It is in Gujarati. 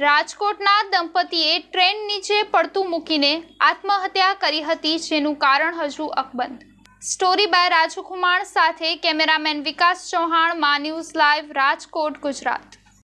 રાજકોટના દંપતીએ ટ્રેન નીચે પડતું મૂકીને આત્મહત્યા કરી હતી જેનું કારણ હજુ અકબંધ સ્ટોરી બાય રાજુ કુમાર સાથે કેમેરામેન વિકાસ ચૌહાણ માન્યુઝ ન્યૂઝ લાઈવ રાજકોટ ગુજરાત